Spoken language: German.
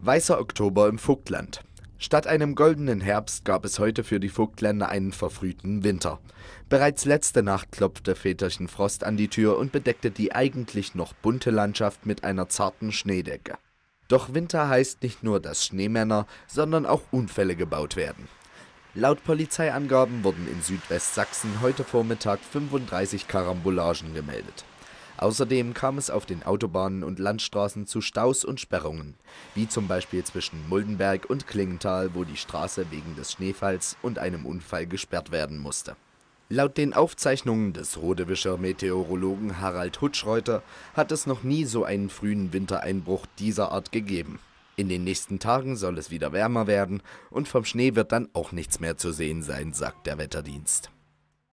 Weißer Oktober im Vogtland. Statt einem goldenen Herbst gab es heute für die Vogtländer einen verfrühten Winter. Bereits letzte Nacht klopfte Väterchen Frost an die Tür und bedeckte die eigentlich noch bunte Landschaft mit einer zarten Schneedecke. Doch Winter heißt nicht nur, dass Schneemänner, sondern auch Unfälle gebaut werden. Laut Polizeiangaben wurden in Südwestsachsen heute Vormittag 35 Karambolagen gemeldet. Außerdem kam es auf den Autobahnen und Landstraßen zu Staus und Sperrungen, wie zum Beispiel zwischen Muldenberg und Klingenthal, wo die Straße wegen des Schneefalls und einem Unfall gesperrt werden musste. Laut den Aufzeichnungen des Rodewischer Meteorologen Harald Hutschreuter hat es noch nie so einen frühen Wintereinbruch dieser Art gegeben. In den nächsten Tagen soll es wieder wärmer werden und vom Schnee wird dann auch nichts mehr zu sehen sein, sagt der Wetterdienst.